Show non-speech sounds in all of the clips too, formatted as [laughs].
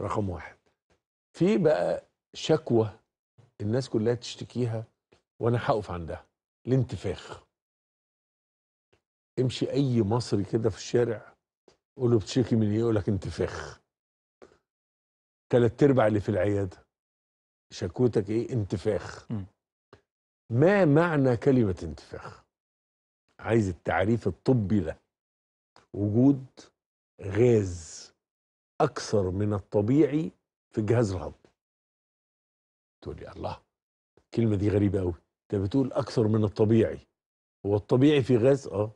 رقم واحد في بقى شكوى الناس كلها تشتكيها وانا هقف عندها الانتفاخ امشي اي مصري كده في الشارع قول له بتشتكي من ايه يقول لك انتفاخ ثلاث ارباع اللي في العياده شكوتك ايه انتفاخ ما معنى كلمه انتفاخ عايز التعريف الطبي ده وجود غاز اكثر من الطبيعي في الجهاز الهضمي تقول لي الله الكلمه دي غريبه قوي انت بتقول اكثر من الطبيعي هو الطبيعي في غاز اه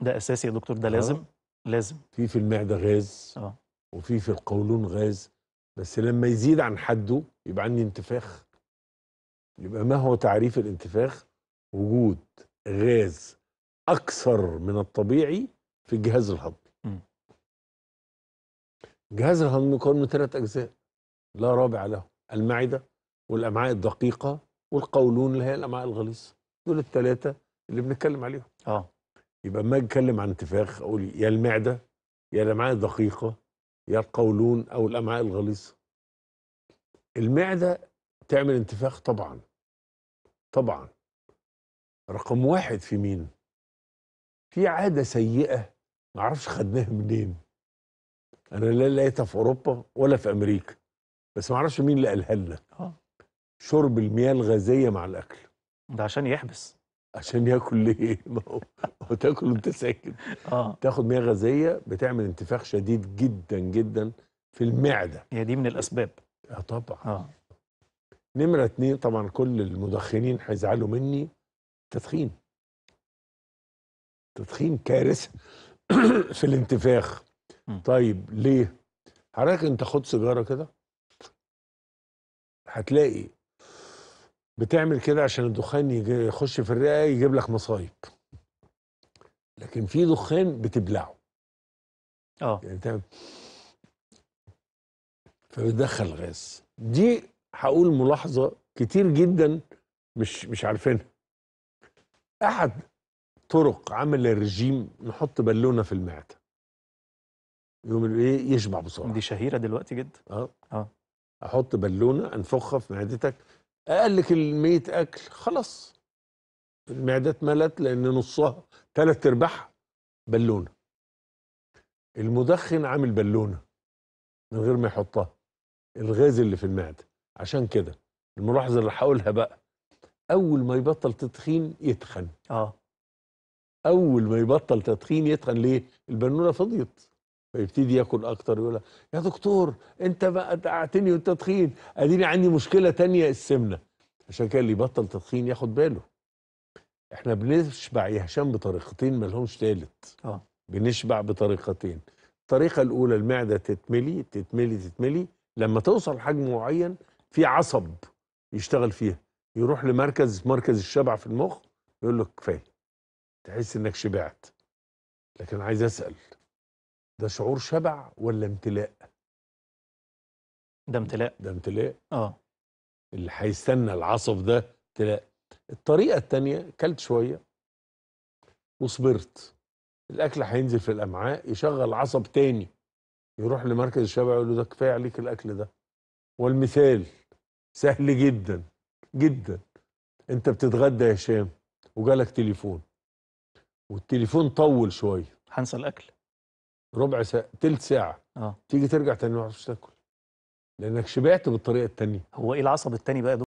ده اساسي يا دكتور ده آه. لازم آه. لازم في في المعده غاز اه وفي في القولون غاز بس لما يزيد عن حده يبقى عندي انتفاخ يبقى ما هو تعريف الانتفاخ وجود غاز اكثر من الطبيعي في الجهاز الهضمي جهاز الهضم مكون من ثلاث أجزاء لا رابع له المعدة والأمعاء الدقيقة والقولون اللي هي الأمعاء الغليظة دول الثلاثة اللي بنتكلم عليهم اه يبقى ما اتكلم عن انتفاخ اقول يا المعده يا الامعاء الدقيقه يا القولون او الامعاء الغليظه المعده تعمل انتفاخ طبعا طبعا رقم واحد في مين في عاده سيئه ما اعرفش خدناها منين انا لا لقيتها في اوروبا ولا في امريكا بس ما اعرفش مين اللي قالها لنا اه شرب المياه الغازيه مع الاكل ده عشان يحبس عشان ياكل ليه [laughs] ما هو تاكل وانت ساكت اه تاخد مياه غازيه بتعمل انتفاخ شديد جدا جدا في المعده هي دي من الاسباب اه طبعا اه نمره اتنين طبعا كل المدخنين هيزعلوا مني تدخين تدخين كارثه [coughs] في الانتفاخ طيب ليه حضرتك انت خد سيجاره كده هتلاقي بتعمل كده عشان الدخان يخش في الرئه يجيب لك مصايب لكن في دخان بتبلعه اه يعني فبتدخل غاز دي هقول ملاحظه كتير جدا مش مش عارفينها احد طرق عمل الرجيم نحط بالونه في المعده يعمل ايه يشبع بسرعه دي شهيره دلوقتي جدا اه اه احط بالونه انفخها في معدتك اقل كميه اكل خلاص المعده اتملت لان نصها ثلاث ارباعها بالونه المدخن عامل بالونه من غير ما يحطها الغاز اللي في المعده عشان كده الملاحظه اللي هقولها بقى اول ما يبطل تدخين يتخن اه اول ما يبطل تدخين يتخن ليه البالونه فضيت فيبتدي ياكل اكتر يقول يا دكتور انت بقى دعتني وانت تخين اديني عندي مشكله تانية السمنه عشان كده اللي يبطل تدخين ياخد باله احنا بنشبع يا هشام بطريقتين مالهمش تالت اه بنشبع بطريقتين الطريقه الاولى المعده تتملي تتملي تتملي لما توصل حجم معين في عصب يشتغل فيها يروح لمركز مركز الشبع في المخ يقول له كفايه تحس انك شبعت لكن عايز اسال ده شعور شبع ولا امتلاء ده امتلاء ده امتلاء اه اللي هيستنى العصف ده امتلاء الطريقه الثانيه كلت شويه وصبرت الاكل هينزل في الامعاء يشغل عصب تاني يروح لمركز الشبع يقول له ده كفايه عليك الاكل ده والمثال سهل جدا جدا انت بتتغدى يا هشام وجالك تليفون والتليفون طول شويه هنسى الاكل ربع ساعه تلت ساعه اه تيجي ترجع تاني ما تعرفش تاكل لانك شبعت بالطريقه التانيه هو ايه العصب التاني بقى